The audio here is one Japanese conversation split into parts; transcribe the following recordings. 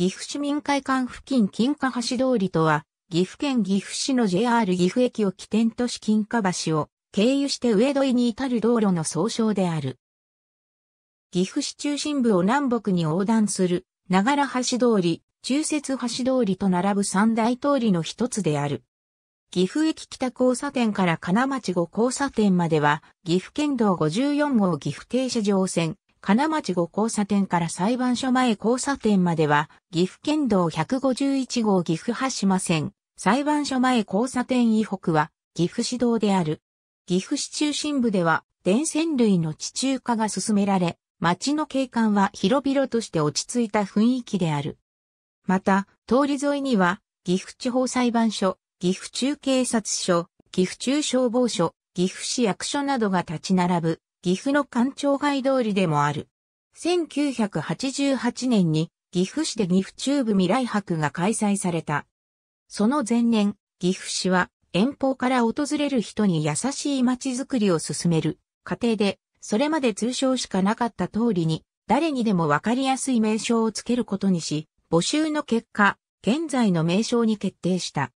岐阜市民会館付近金華橋通りとは、岐阜県岐阜市の JR 岐阜駅を起点とし金華橋を経由して上戸井に至る道路の総称である。岐阜市中心部を南北に横断する、長良橋通り、中節橋通りと並ぶ三大通りの一つである。岐阜駅北交差点から金町後交差点までは、岐阜県道54号岐阜停車場線、金町五交差点から裁判所前交差点までは、岐阜県道151号岐阜ませ線、裁判所前交差点以北は、岐阜市道である。岐阜市中心部では、電線類の地中化が進められ、町の景観は広々として落ち着いた雰囲気である。また、通り沿いには、岐阜地方裁判所、岐阜中警察署、岐阜中消防署、岐阜市役所などが立ち並ぶ岐阜の官庁街通りでもある。1988年に岐阜市で岐阜中部未来博が開催された。その前年、岐阜市は遠方から訪れる人に優しい街づくりを進める過程で、それまで通称しかなかった通りに、誰にでもわかりやすい名称をつけることにし、募集の結果、現在の名称に決定した。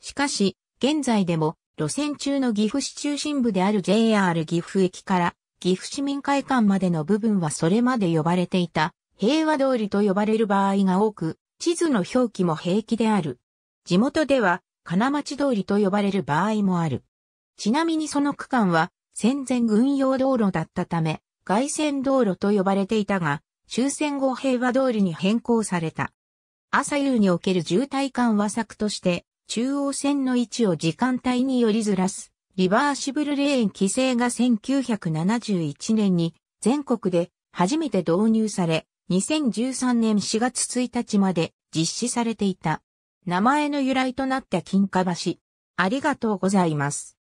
しかし、現在でも、路線中の岐阜市中心部である JR 岐阜駅から岐阜市民会館までの部分はそれまで呼ばれていた平和通りと呼ばれる場合が多く、地図の表記も平気である。地元では金町通りと呼ばれる場合もある。ちなみにその区間は戦前軍用道路だったため、外線道路と呼ばれていたが、終戦後平和通りに変更された。朝夕における渋滞緩和策として、中央線の位置を時間帯によりずらす。リバーシブルレーン規制が1971年に全国で初めて導入され、2013年4月1日まで実施されていた。名前の由来となった金華橋。ありがとうございます。